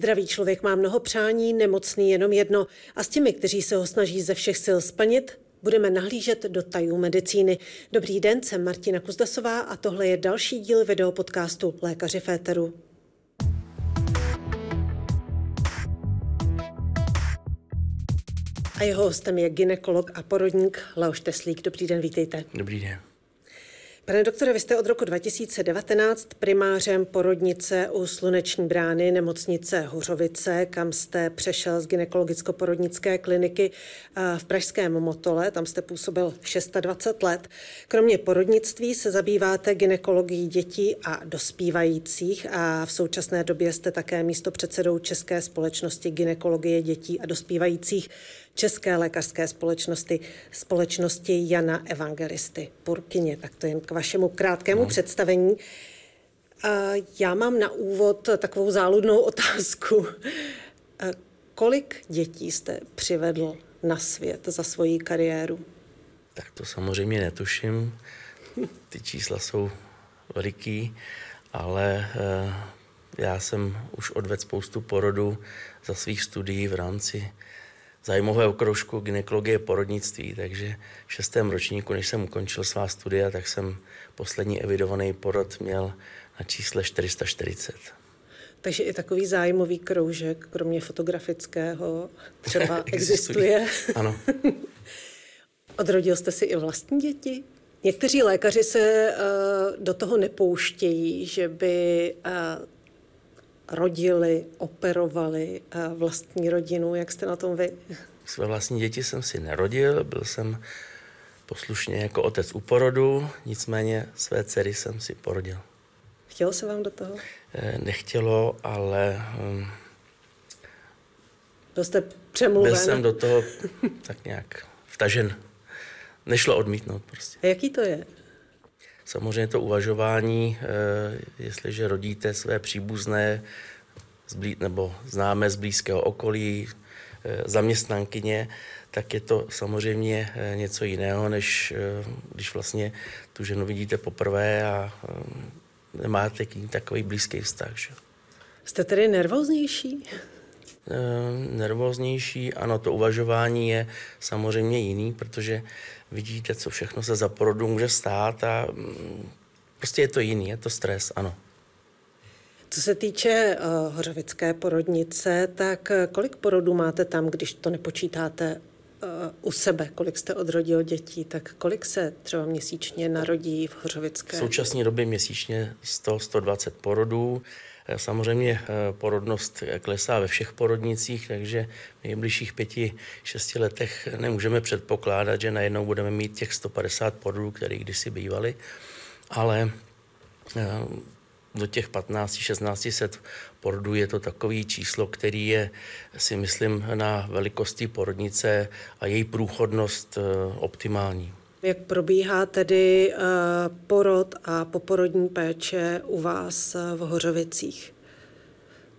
Zdravý člověk má mnoho přání, nemocný jenom jedno. A s těmi, kteří se ho snaží ze všech sil splnit, budeme nahlížet do tajů medicíny. Dobrý den, jsem Martina Kuzdasová a tohle je další díl videopodcastu Lékaři Féteru. A jeho hostem je ginekolog a porodník Leoš Teslík. Dobrý den, vítejte. Dobrý den. Pane doktore, vy jste od roku 2019 primářem porodnice u Sluneční brány nemocnice Hořovice, kam jste přešel z gynekologicko porodnické kliniky eh, v Pražském Motole, tam jste působil 26 let. Kromě porodnictví se zabýváte gynekologií dětí a dospívajících a v současné době jste také místo předsedou České společnosti gynekologie dětí a dospívajících. České lékařské společnosti, společnosti Jana Evangelisty Purkyně. Tak to jen k vašemu krátkému no. představení. Já mám na úvod takovou záludnou otázku. Kolik dětí jste přivedl na svět za svoji kariéru? Tak to samozřejmě netuším. Ty čísla jsou veliký, ale eh, já jsem už odvedl spoustu porodů za svých studií v rámci zajímavé okroužku gynekologie porodnictví, takže v šestém ročníku, než jsem ukončil svá studia, tak jsem poslední evidovaný porod měl na čísle 440. Takže i takový zájmový kroužek, kromě fotografického, třeba existuje. ano. Odrodil jste si i vlastní děti? Někteří lékaři se uh, do toho nepouštějí, že by uh, rodili, operovali eh, vlastní rodinu. Jak jste na tom vy? Své vlastní děti jsem si nerodil, byl jsem poslušně jako otec u porodu, nicméně své dcery jsem si porodil. Chtělo se vám do toho? Eh, nechtělo, ale... Hm, byl jste přemluven? Byl jsem do toho tak nějak vtažen. Nešlo odmítnout prostě. A jaký to je? Samozřejmě to uvažování, eh, jestliže rodíte své příbuzné nebo známé z blízkého okolí, eh, zaměstnankyně, tak je to samozřejmě eh, něco jiného, než když vlastně tu ženu vidíte poprvé a nemáte k ní takový blízký vztah. Že? Jste tedy nervóznější? Eh, nervóznější. Ano, to uvažování je samozřejmě jiný, protože vidíte, co všechno se za porodu může stát a mm, prostě je to jiný, je to stres, ano. Co se týče uh, hořovické porodnice, tak eh, kolik porodů máte tam, když to nepočítáte uh, u sebe, kolik jste odrodil dětí, tak kolik se třeba měsíčně narodí v Hořovické? V současné době měsíčně 100-120 porodů. Eh, samozřejmě eh, porodnost klesá ve všech porodnicích, takže v nejbližších pěti, šesti letech nemůžeme předpokládat, že najednou budeme mít těch 150 porodů, které kdysi bývaly, ale eh, do těch 15-16 set porodů je to takový číslo, který je, si myslím, na velikosti porodnice a její průchodnost optimální. Jak probíhá tedy eh, porod a poporodní péče u vás eh, v Hořovicích?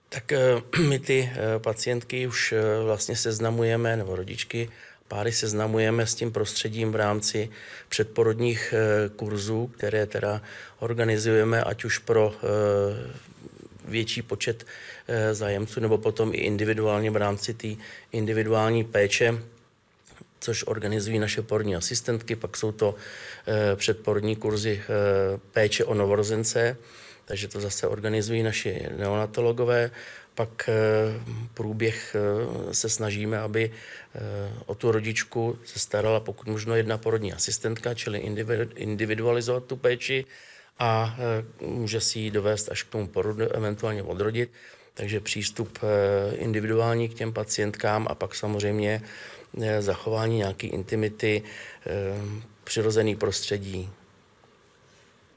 Tak eh, my ty pacientky už vlastně seznamujeme, nebo rodičky, páry seznamujeme s tím prostředím v rámci předporodních kurzů, které teda organizujeme ať už pro větší počet zájemců nebo potom i individuálně v rámci té individuální péče což organizují naše porní asistentky, pak jsou to eh, předporní kurzy eh, péče o novorozence, takže to zase organizují naši neonatologové. Pak eh, průběh eh, se snažíme, aby eh, o tu rodičku se starala pokud možno jedna porodní asistentka, čili individualizovat tu péči a eh, může si ji dovést až k tomu porodu, eventuálně odrodit. Takže přístup eh, individuální k těm pacientkám a pak samozřejmě Eh, zachování nějaké intimity, eh, přirozený prostředí.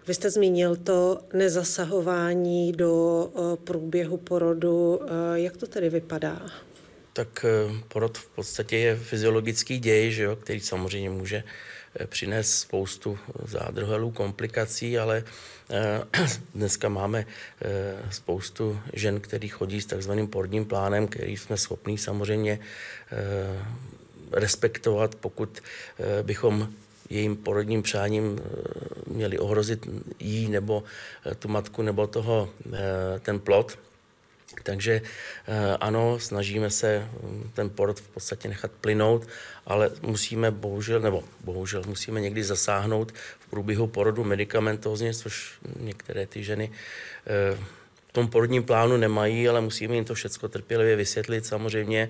Vy jste zmínil to nezasahování do eh, průběhu porodu. Jak to tedy vypadá? Tak porod v podstatě je fyziologický děj, že jo, který samozřejmě může přinést spoustu zádrhelů, komplikací, ale dneska máme spoustu žen, který chodí s takzvaným porodním plánem, který jsme schopni samozřejmě respektovat, pokud eh, bychom jejím porodním přáním eh, měli ohrozit jí nebo eh, tu matku nebo toho, ten plot. Takže ano, snažíme se mm, ten porod v podstatě nechat plynout, ale musíme bohužel, nebo bohužel musíme někdy zasáhnout v průběhu porodu medicamentozně, což některé ty ženy v tom porodním plánu nemají, ale musíme jim to všechno trpělivě vysvětlit samozřejmě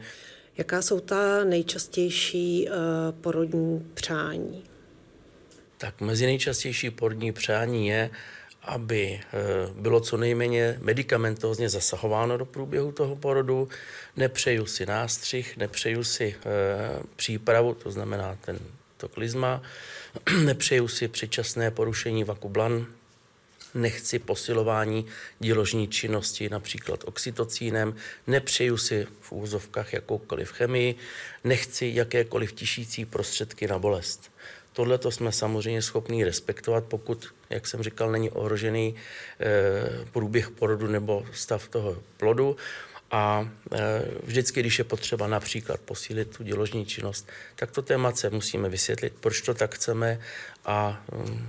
Jaká jsou ta nejčastější eh, porodní přání? Tak mezi nejčastější porodní přání je, aby eh, bylo co nejméně medicamentozně zasahováno do průběhu toho porodu. Nepřeju si nástřih, nepřeju si eh, přípravu, to znamená ten to klizma, nepřeju si předčasné porušení vakublan, nechci posilování díložní činnosti například oxytocínem, nepřeju si v úzovkách jakoukoliv chemii, nechci jakékoliv tišící prostředky na bolest. Tohle to jsme samozřejmě schopni respektovat, pokud, jak jsem říkal, není ohrožený e, průběh porodu nebo stav toho plodu. A eh, vždycky, když je potřeba například posílit tu děložní činnost, tak to se musíme vysvětlit, proč to tak chceme a hm,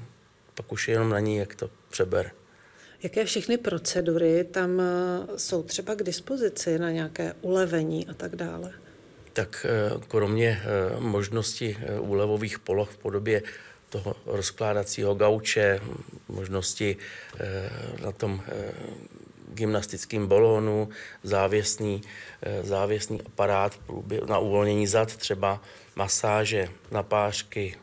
pak už je jenom na ní, jak to přeber. Jaké všechny procedury tam eh, jsou třeba k dispozici na nějaké ulevení a tak dále? Tak eh, kromě eh, možnosti úlevových poloh v podobě toho rozkládacího gauče, možnosti na tom gymnastickém balónu, závěsný, závěsný aparát na uvolnění zad, třeba masáže, napářky,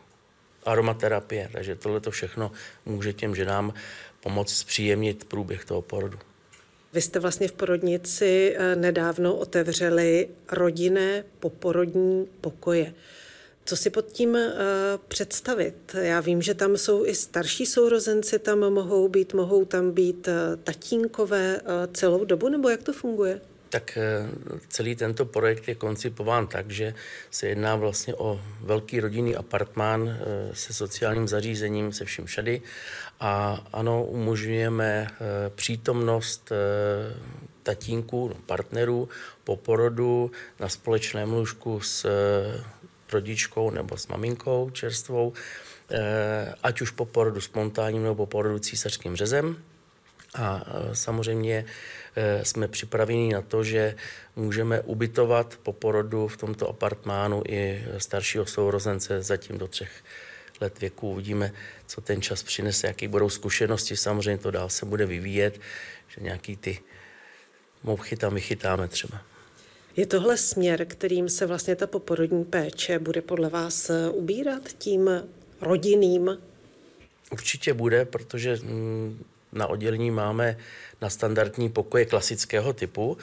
aromaterapie. Takže tohle to všechno může těm ženám pomoct zpříjemnit průběh toho porodu. Vy jste vlastně v porodnici eh, nedávno otevřeli rodinné poporodní pokoje. Co si pod tím uh, představit? Já vím, že tam jsou i starší sourozenci, tam mohou být, mohou tam být uh, tatínkové uh, celou dobu, nebo jak to funguje? tak eh, celý tento projekt je koncipován tak, že se jedná vlastně o velký rodinný apartmán eh, se sociálním zařízením, se vším všady. A ano, umožňujeme eh, přítomnost tatínků, no, partnerů po porodu na společném lůžku s rodičkou nebo s maminkou čerstvou, ať už po porodu spontánním nebo po porodu císařským řezem. A samozřejmě Eh, jsme připraveni na to, že můžeme ubytovat po porodu v tomto apartmánu i staršího sourozence zatím do třech let věku. Uvidíme, co ten čas přinese, jaké budou zkušenosti. Samozřejmě to dál se bude vyvíjet, že nějaký ty mouchy tam vychytáme třeba. Je tohle směr, kterým se vlastně ta poporodní péče bude podle vás eh, ubírat tím rodinným? Určitě bude, protože mm, na oddělení máme na standardní pokoje klasického typu,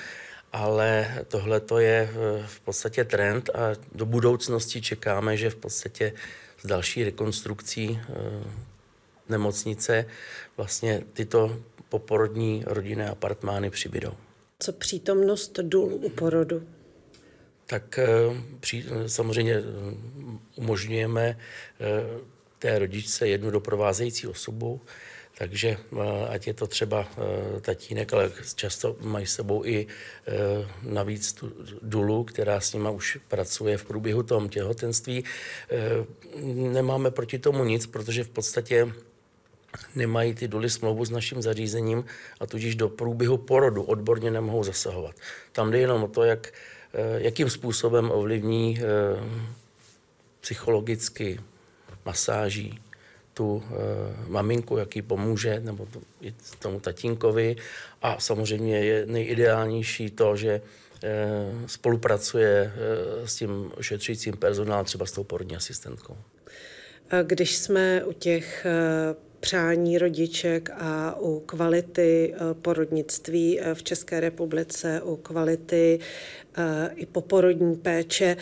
ale tohle to je eh, v podstatě trend a do budoucnosti čekáme, že v podstatě s další rekonstrukcí eh, nemocnice vlastně tyto poporodní rodinné apartmány přibydou. Co přítomnost důl u porodu? Tak eh, při, samozřejmě umožňujeme té rodičce jednu doprovázející osobu, takže eh, ať je to třeba eh, tatínek, ale často mají s sebou i eh, navíc tu dulu, která s nima už pracuje v průběhu tom těhotenství. Nemáme proti tomu nic, protože v podstatě nemají ty duly smlouvu s naším zařízením a tudíž do průběhu porodu odborně nemohou zasahovat. Tam jde jenom o to, jak, jakým způsobem ovlivní psychologicky masáží, tu e, maminku, jaký pomůže, nebo tu, i tomu tatínkovi. A samozřejmě je nejideálnější to, že e, spolupracuje e, s tím šetřícím personálem, třeba s tou porodní asistentkou. Když jsme u těch přání rodiček a u kvality porodnictví v České republice, u kvality i poporodní péče,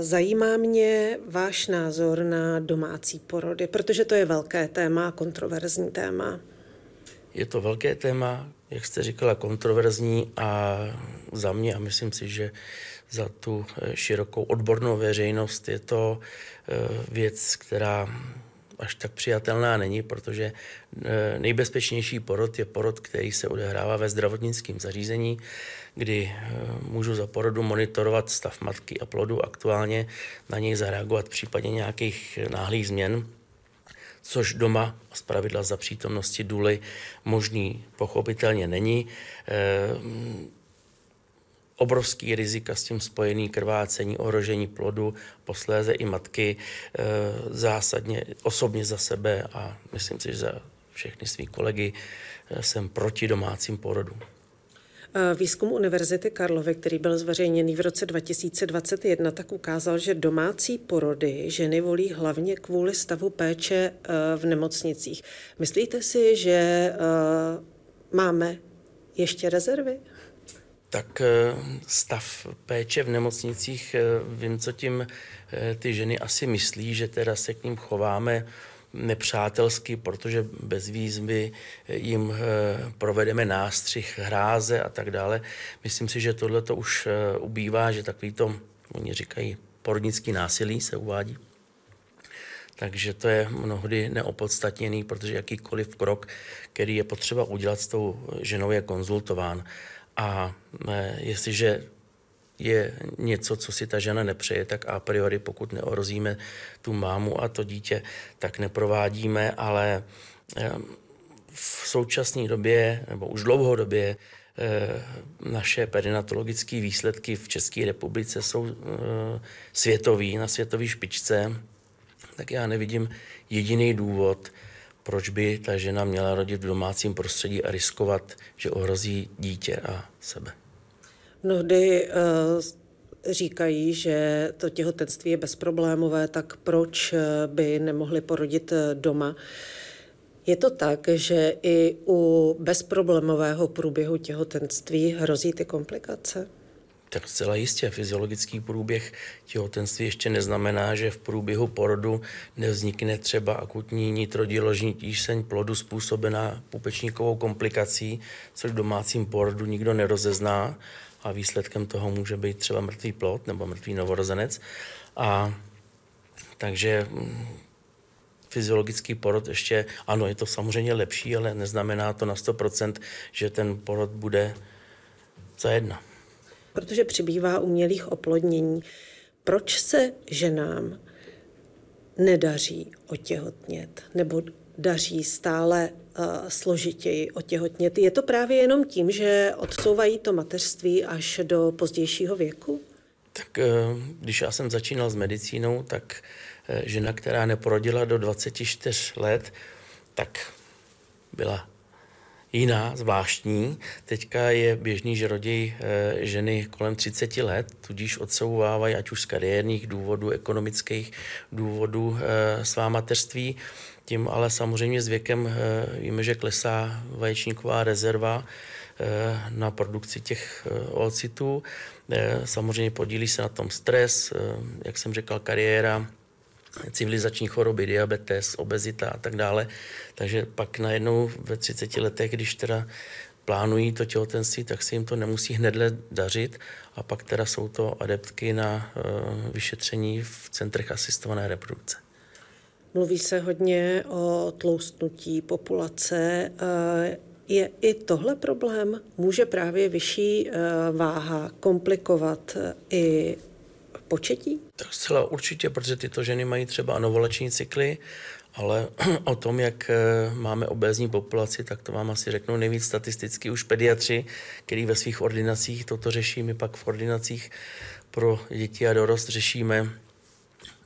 Zajímá mě váš názor na domácí porody, protože to je velké téma, kontroverzní téma. Je to velké téma, jak jste říkala, kontroverzní a za mě, a myslím si, že za tu eh, širokou odbornou veřejnost je to eh, věc, která až tak přijatelná není, protože eh, nejbezpečnější porod je porod, který se odehrává ve zdravotnickém zařízení kdy eh, můžu za porodu monitorovat stav matky a plodu, aktuálně na něj zareagovat v případě nějakých náhlých změn, což doma z pravidla za přítomnosti důly možný pochopitelně není. Eh, obrovský rizika s tím spojený krvácení, ohrožení plodu, posléze i matky, eh, zásadně osobně za sebe a myslím si, že za všechny svý kolegy jsem proti domácím porodu. Eh, výzkum Univerzity Karlovy, který byl zveřejněný v roce 2021, tak ukázal, že domácí porody ženy volí hlavně kvůli stavu péče eh, v nemocnicích. Myslíte si, že eh, máme ještě rezervy? Tak stav péče v nemocnicích, vím, co tím ty ženy asi myslí, že teda se k ním chováme nepřátelsky, protože bez výzvy jim eh, provedeme nástřih, hráze a tak dále. Myslím si, že tohle to už eh, ubývá, že takový to, oni říkají, porodnický násilí se uvádí. Takže to je mnohdy neopodstatněný, protože jakýkoliv krok, který je potřeba udělat s tou ženou, je konzultován. A eh, jestliže je něco, co si ta žena nepřeje, tak a priori, pokud neorozíme tu mámu a to dítě, tak neprovádíme, ale ehm, v současné době, nebo už dlouhodobě, eh, naše perinatologické výsledky v České republice jsou eh, světový, na světové špičce, tak já nevidím jediný důvod, proč by ta žena měla rodit v domácím prostředí a riskovat, že ohrozí dítě a sebe. Mnohdy uh, říkají, že to těhotenství je bezproblémové, tak proč eh, by nemohli porodit eh, doma? Je to tak, že i u bezproblémového průběhu těhotenství hrozí ty komplikace? Tak zcela jistě, fyziologický průběh těhotenství ještě neznamená, že v průběhu porodu nevznikne třeba akutní nitrodiložní tíseň plodu způsobená pupečníkovou komplikací, což v domácím porodu nikdo nerozezná a výsledkem toho může být třeba mrtvý plod nebo mrtvý novorozenec. A takže mm, fyziologický porod ještě, ano, je to samozřejmě lepší, ale neznamená to na 100%, že ten porod bude za jedna. Protože přibývá umělých oplodnění, proč se ženám nedaří otěhotnět? Nebo daří stále eh, složitěji otěhotnět. Je to právě jenom tím, že odsouvají to mateřství až do pozdějšího věku? Tak eh, když já jsem začínal s medicínou, tak eh, žena, která neporodila do 24 let, tak byla jiná, zvláštní. Teďka je běžný, že rodí ženy kolem 30 let, tudíž odsouvávají, ať už z kariérních důvodů, ekonomických důvodů, svá mateřství. Tím ale samozřejmě s věkem eh, víme, že klesá vaječníková rezerva eh, na produkci těch eh, ocitů. Samozřejmě podílí se na tom stres, jak jsem říkal, kariéra, civilizační choroby, diabetes, obezita a tak dále. Takže pak najednou ve 30 letech, když teda plánují to těhotenství, tak se jim to nemusí hnedle dařit a pak teda jsou to adeptky na vyšetření v centrech asistované reprodukce. Mluví se hodně o tloustnutí populace. E, je i tohle problém? Může právě vyšší e, váha komplikovat e, i početí? Tak zcela určitě, protože tyto ženy mají třeba anovolační cykly, ale o tom, jak máme obézní populaci, tak to vám asi řeknou nejvíc statisticky už pediatři, který ve svých ordinacích toto řeší. My pak v ordinacích pro děti a dorost řešíme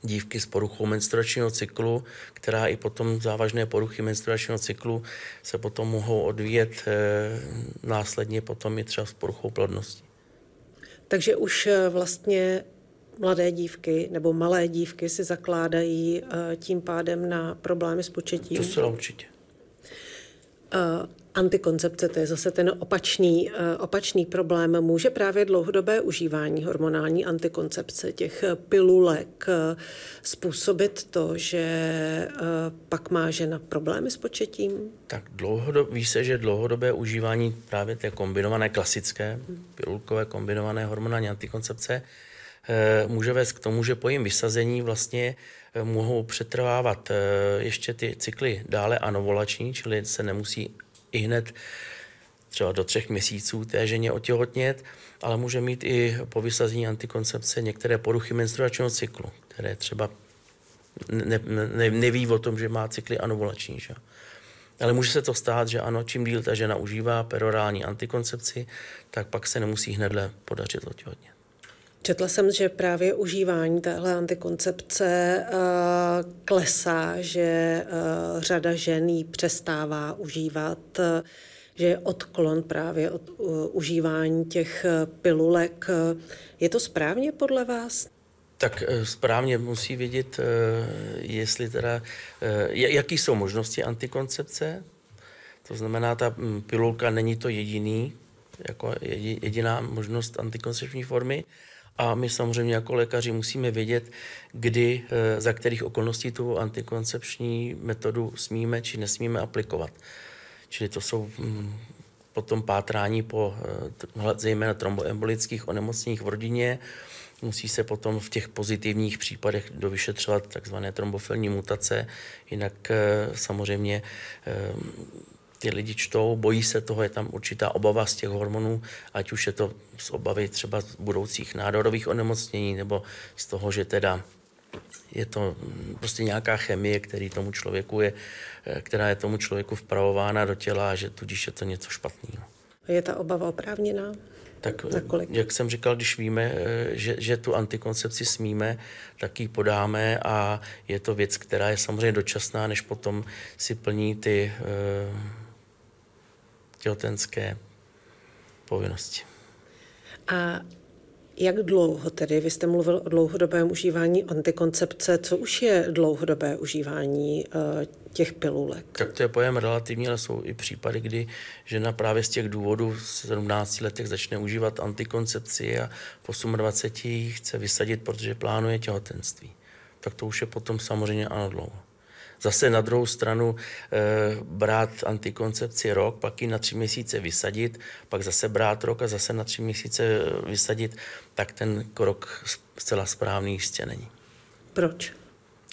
dívky s poruchou menstruačního cyklu, která i potom závažné poruchy menstruačního cyklu se potom mohou odvíjet e, následně potom i třeba s poruchou plodnosti. Takže už eh, vlastně mladé dívky nebo malé dívky si zakládají e, tím pádem na problémy s početím? To se určitě. E, antikoncepce, to je zase ten opačný, eh, opačný problém, může právě dlouhodobé užívání hormonální antikoncepce, těch pilulek, eh, způsobit to, že eh, pak má žena problémy s početím? Tak dlouhodob, ví se, že dlouhodobé užívání právě té kombinované klasické, pilulkové kombinované hormonální antikoncepce může vést k tomu, že po jejím vysazení vlastně mohou přetrvávat ještě ty cykly dále anovolační, čili se nemusí i hned třeba do třech měsíců té ženě otěhotnět, ale může mít i po vysazení antikoncepce některé poruchy menstruačního cyklu, které třeba ne, ne, neví o tom, že má cykly anovulační. Že? Ale může se to stát, že ano, čím díl ta žena užívá perorální antikoncepci, tak pak se nemusí hnedle podařit otěhotnět. Četla jsem, že právě užívání téhle antikoncepce uh, klesá, že uh, řada žen ji přestává užívat, uh, že je odklon právě od užívání těch pilulek. Je to správně podle vás? Tak správně musí vědět, jestli teda, jaký jsou možnosti antikoncepce. To znamená, ta mm, pilulka není to jediný, jako jediná možnost antikoncepční formy. A my samozřejmě jako lékaři musíme vědět, kdy, eh, za kterých okolností tu antikoncepční metodu smíme či nesmíme aplikovat. Čili to jsou mm, potom pátrání po eh, zejména tromboembolických onemocněních v rodině. Musí se potom v těch pozitivních případech dovyšetřovat takzvané trombofilní mutace, jinak eh, samozřejmě ty lidi čtou, bojí se toho, je tam určitá obava z těch hormonů, ať už je to z obavy třeba z budoucích nádorových onemocnění, nebo z toho, že teda je to mm, prostě nějaká chemie, který tomu člověku je, eh, která je tomu člověku vpravována do těla že tudíž je to něco špatného. Je ta obava oprávněná? Tak eh, jak jsem říkal, když víme, eh, že, že tu antikoncepci smíme, tak ji podáme a je to věc, která je samozřejmě dočasná, než potom si plní ty uh, těhotenské povinnosti. A jak dlouho tedy? Vy jste mluvil o dlouhodobém užívání antikoncepce. Co už je dlouhodobé užívání eh, těch pilulek? Tak to je pojem relativní, ale jsou i případy, kdy žena právě z těch důvodů v 17 letech začne užívat antikoncepci a v 28 chce vysadit, protože plánuje těhotenství. Tak to už je potom samozřejmě ano dlouho. Zase na druhou stranu e, brát antikoncepci rok, pak ji na tři měsíce vysadit, pak zase brát rok a zase na tři měsíce eh, vysadit, tak ten krok zcela správný jistě není. Proč?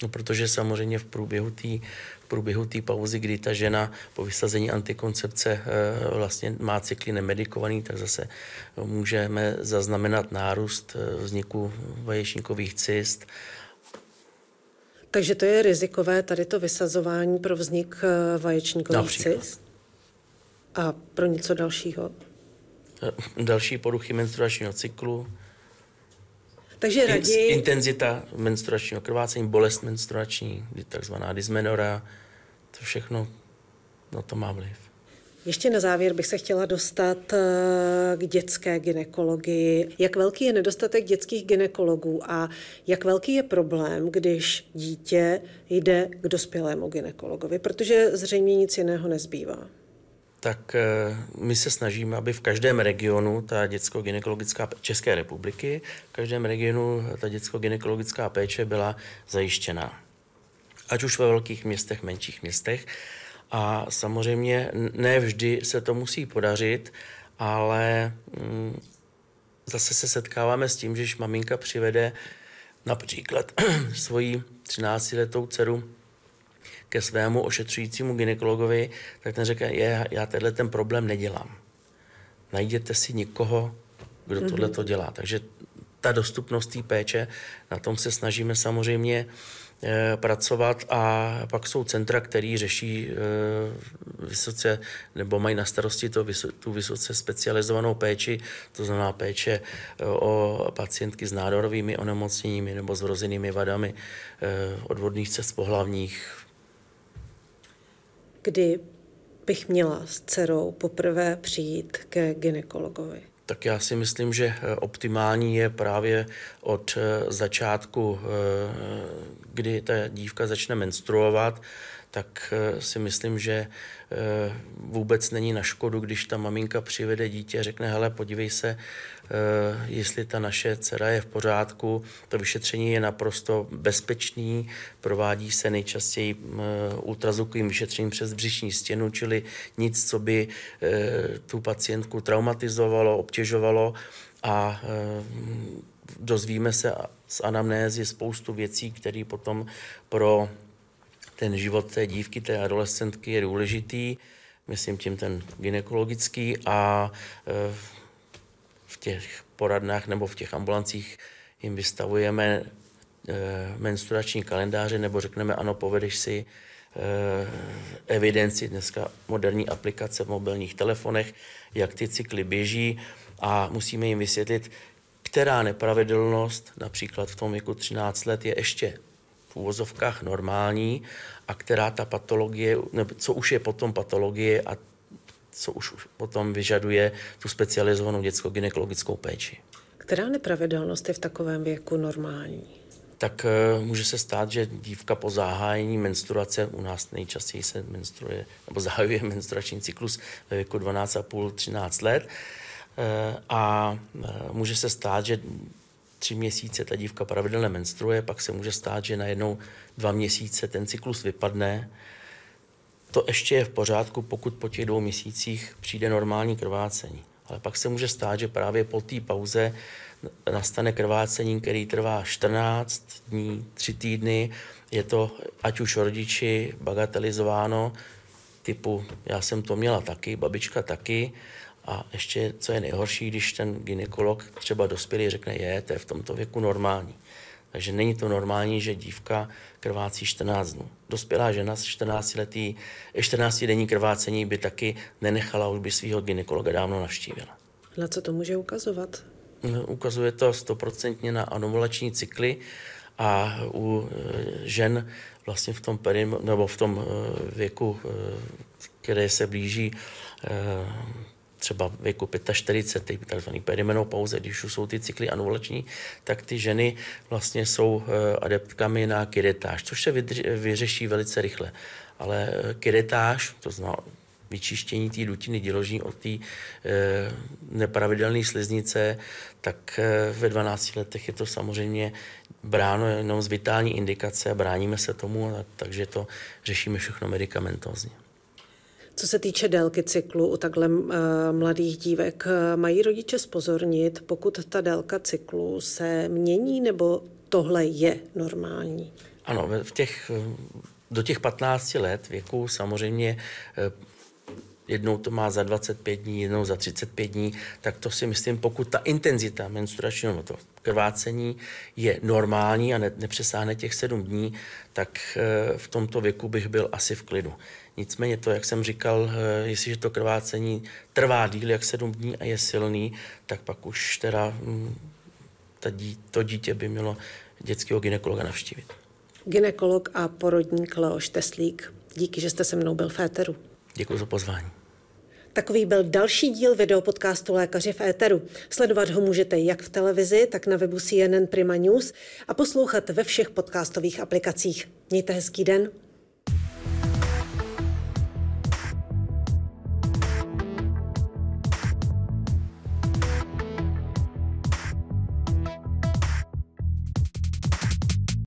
No, protože samozřejmě v průběhu té v průběhu té pauzy, kdy ta žena po vysazení antikoncepce eh, vlastně má cykly nemedikovaný, tak zase můžeme zaznamenat nárůst vzniku vaječníkových cyst takže to je rizikové, tady to vysazování pro vznik eh, vaječníkových cyst a pro něco dalšího? Eh, další poruchy menstruačního cyklu. Takže raději... Intenzita menstruačního krvácení, bolest menstruační, takzvaná dysmenora, to všechno, no to má vliv. Ještě na závěr bych se chtěla dostat eh, k dětské ginekologii. Jak velký je nedostatek dětských ginekologů a jak velký je problém, když dítě jde k dospělému ginekologovi, protože zřejmě nic jiného nezbývá? tak eh, my se snažíme, aby v každém regionu ta dětsko ginekologická České republiky, v každém regionu ta dětsko ginekologická péče byla zajištěná. Ať už ve velkých městech, menších městech. A samozřejmě ne vždy se to musí podařit, ale mm, zase se setkáváme s tím, že když maminka přivede například svoji 13-letou dceru ke svému ošetřujícímu ginekologovi, tak ten řekne, je, já tenhle ten problém nedělám. Najděte si někoho, kdo mhm. tohle to dělá. Takže ta dostupnost té péče, na tom se snažíme samozřejmě uh, Eh, pracovat a pak jsou centra, který řeší eh, vysoce, nebo mají na starosti to, tu vysoce specializovanou péči, to znamená péče eh, o pacientky s nádorovými onemocněními nebo s vrozenými vadami odvodných cest pohlavních. Kdy bych měla s dcerou poprvé přijít ke ginekologovi? Tak já si myslím, že eh, optimální je právě od eh, začátku, eh, kdy ta dívka začne menstruovat, tak si myslím, že vůbec není na škodu, když ta maminka přivede dítě a řekne, hele, podívej se, Eh, jestli ta naše dcera je v pořádku. To vyšetření je naprosto bezpečný, provádí se nejčastěji eh, ultrazvukovým vyšetřením přes břišní stěnu, čili nic, co by eh, tu pacientku traumatizovalo, obtěžovalo a dozvíme se z anamnézy spoustu věcí, které potom pro ten život té dívky, té adolescentky je důležitý, myslím tím ten gynekologický a v těch poradnách nebo v těch ambulancích jim vystavujeme e, menstruační kalendáře, nebo řekneme ano, povedeš si e, evidenci, dneska moderní aplikace v mobilních telefonech, jak ty cykly běží a musíme jim vysvětlit, která nepravidelnost, například v tom věku 13 let, je ještě v úvozovkách normální a která ta patologie, nebo co už je potom patologie a co už potom vyžaduje tu specializovanou dětskou gynekologickou péči. Která nepravidelnost je v takovém věku normální? Tak eh, může se stát, že dívka po zahájení menstruace, u nás nejčastěji se menstruuje, nebo zahajuje menstruační cyklus ve věku 12,5-13 let, eh, a eh, může se stát, že tři měsíce ta dívka pravidelně menstruuje, pak se může stát, že najednou dva měsíce ten cyklus vypadne to ještě je v pořádku, pokud po těch dvou měsících přijde normální krvácení. Ale pak se může stát, že právě po té pauze nastane krvácení, který trvá 14 dní, 3 týdny. Je to, ať už rodiči, bagatelizováno, typu já jsem to měla taky, babička taky. A ještě, co je nejhorší, když ten ginekolog třeba dospělý řekne, je, to je v tomto věku normální. Takže není to normální, že dívka krvácí 14 dnů. Dospělá žena s 14 letý, 14 denní krvácení by taky nenechala, už by svého gynekologa dávno navštívila. Na co to může ukazovat? No, ukazuje to stoprocentně na anomulační cykly a u e, žen vlastně v tom perim, nebo v tom e, věku, e, které se blíží třeba věku 45, takzvaný perimenopauze, když už jsou ty cykly anulační, tak ty ženy vlastně jsou eh, adeptkami na kiretáž, což se vyřeší velice rychle. Ale eh, kiretáž, to znamená vyčištění té dutiny děložní od té eh, nepravidelné sliznice, tak ve 12 letech je to samozřejmě bráno jenom z vitální indikace, bráníme se tomu, takže to řešíme všechno medicamentozně. Co se týče délky cyklu u takhle eh, mladých dívek, eh, mají rodiče spozornit, pokud ta délka cyklu se mění nebo tohle je normální? Ano, v těch, eh, do těch 15 let věku samozřejmě jednou to má za 25 dní, jednou za 35 dní, tak to si myslím, pokud ta intenzita menstruačního no to krvácení je normální a ne, nepřesáhne těch 7 dní, tak eh, v tomto věku bych byl asi v klidu. Nicméně to, jak jsem říkal, eh, jestliže to krvácení trvá díl jak 7 dní a je silný, tak pak už teda hm, ta dí, to dítě by mělo dětského ginekologa navštívit. Ginekolog a porodník Leoš Teslík. Díky, že jste se mnou byl v éteru. Děkuji za pozvání. Takový byl další díl videopodcastu Lékaři v éteru. Sledovat ho můžete jak v televizi, tak na webu CNN Prima News a poslouchat ve všech podcastových aplikacích. Mějte hezký den.